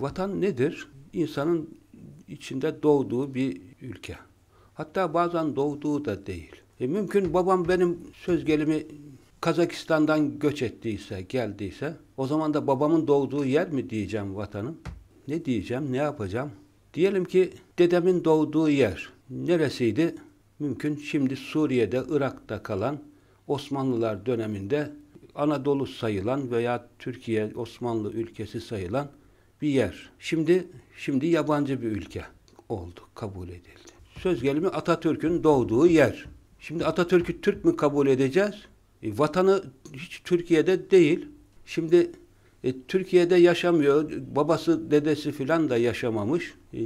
Vatan nedir? İnsanın içinde doğduğu bir ülke. Hatta bazen doğduğu da değil. E mümkün babam benim söz gelimi Kazakistan'dan göç ettiyse, geldiyse o zaman da babamın doğduğu yer mi diyeceğim vatanım? Ne diyeceğim, ne yapacağım? Diyelim ki dedemin doğduğu yer neresiydi? Mümkün şimdi Suriye'de, Irak'ta kalan Osmanlılar döneminde Anadolu sayılan veya Türkiye Osmanlı ülkesi sayılan bir yer. Şimdi şimdi yabancı bir ülke oldu, kabul edildi. Söz gelimi Atatürk'ün doğduğu yer. Şimdi Atatürk'ü Türk mü kabul edeceğiz? E, vatanı hiç Türkiye'de değil. Şimdi e, Türkiye'de yaşamıyor. Babası, dedesi filan da yaşamamış. E,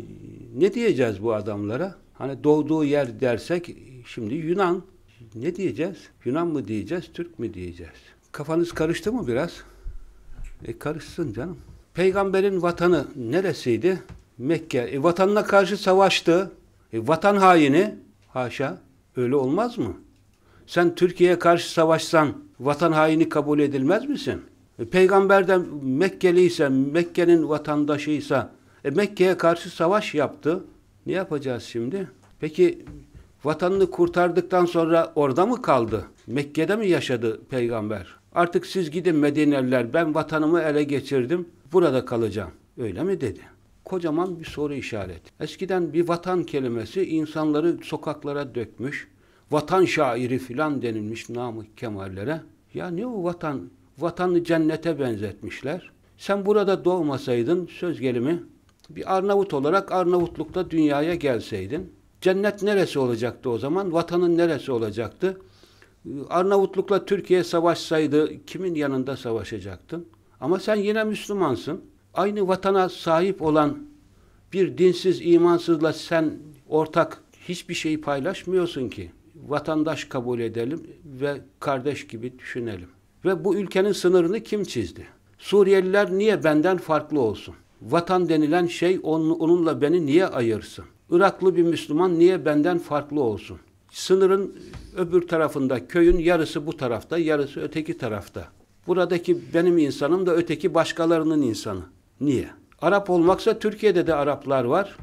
ne diyeceğiz bu adamlara? Hani doğduğu yer dersek şimdi Yunan. Ne diyeceğiz? Yunan mı diyeceğiz, Türk mü diyeceğiz? Kafanız karıştı mı biraz? E karışsın canım. Peygamberin vatanı neresiydi? Mekke. E, vatanına karşı savaştı. E, vatan haini. Haşa. Öyle olmaz mı? Sen Türkiye'ye karşı savaşsan vatan haini kabul edilmez misin? E, peygamber de Mekkeliyse, Mekke'nin vatandaşıysa e, Mekke'ye karşı savaş yaptı. Ne yapacağız şimdi? Peki vatanını kurtardıktan sonra orada mı kaldı? Mekke'de mi yaşadı peygamber? Artık siz gidin Medineliler ben vatanımı ele geçirdim burada kalacağım. Öyle mi dedi. Kocaman bir soru işareti. Eskiden bir vatan kelimesi insanları sokaklara dökmüş, vatan şairi filan denilmiş namık kemallere. Ya ne o vatan? Vatanı cennete benzetmişler. Sen burada doğmasaydın söz gelimi bir Arnavut olarak Arnavutluk'ta dünyaya gelseydin cennet neresi olacaktı o zaman? Vatanın neresi olacaktı? Arnavutluk'la Türkiye savaşsaydı kimin yanında savaşacaktın? Ama sen yine Müslümansın. Aynı vatana sahip olan bir dinsiz, imansızla sen ortak hiçbir şey paylaşmıyorsun ki. Vatandaş kabul edelim ve kardeş gibi düşünelim. Ve bu ülkenin sınırını kim çizdi? Suriyeliler niye benden farklı olsun? Vatan denilen şey onunla beni niye ayırsın? Iraklı bir Müslüman niye benden farklı olsun? Sınırın öbür tarafında, köyün yarısı bu tarafta, yarısı öteki tarafta. Buradaki benim insanım da öteki başkalarının insanı. Niye? Arap olmaksa Türkiye'de de Araplar var.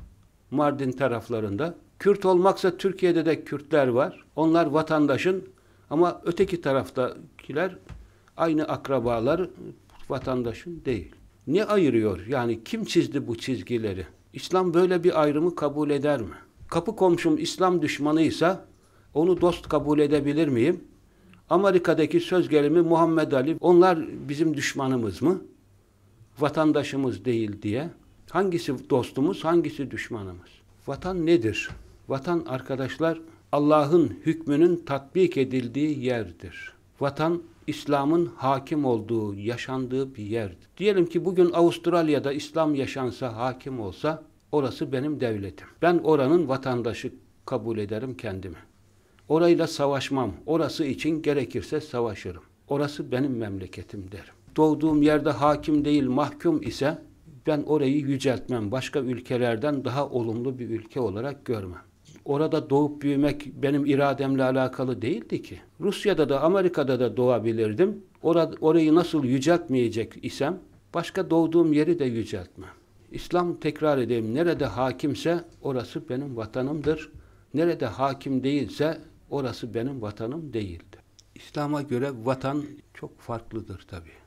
Mardin taraflarında. Kürt olmaksa Türkiye'de de Kürtler var. Onlar vatandaşın ama öteki taraftakiler aynı akrabalar vatandaşın değil. Ne ayırıyor? Yani kim çizdi bu çizgileri? İslam böyle bir ayrımı kabul eder mi? Kapı komşum İslam düşmanıysa onu dost kabul edebilir miyim? Amerika'daki söz gelimi Muhammed Ali, onlar bizim düşmanımız mı? Vatandaşımız değil diye. Hangisi dostumuz, hangisi düşmanımız? Vatan nedir? Vatan arkadaşlar Allah'ın hükmünün tatbik edildiği yerdir. Vatan İslam'ın hakim olduğu, yaşandığı bir yerdir. Diyelim ki bugün Avustralya'da İslam yaşansa, hakim olsa orası benim devletim. Ben oranın vatandaşı kabul ederim kendimi. Orayla savaşmam. Orası için gerekirse savaşırım. Orası benim memleketim derim. Doğduğum yerde hakim değil mahkum ise ben orayı yüceltmem. Başka ülkelerden daha olumlu bir ülke olarak görmem. Orada doğup büyümek benim irademle alakalı değildi ki. Rusya'da da Amerika'da da doğabilirdim. Orada, orayı nasıl yüceltmeyecek isem başka doğduğum yeri de yüceltmem. İslam tekrar edeyim nerede hakimse orası benim vatanımdır. Nerede hakim değilse Orası benim vatanım değildi. İslam'a göre vatan çok farklıdır tabii.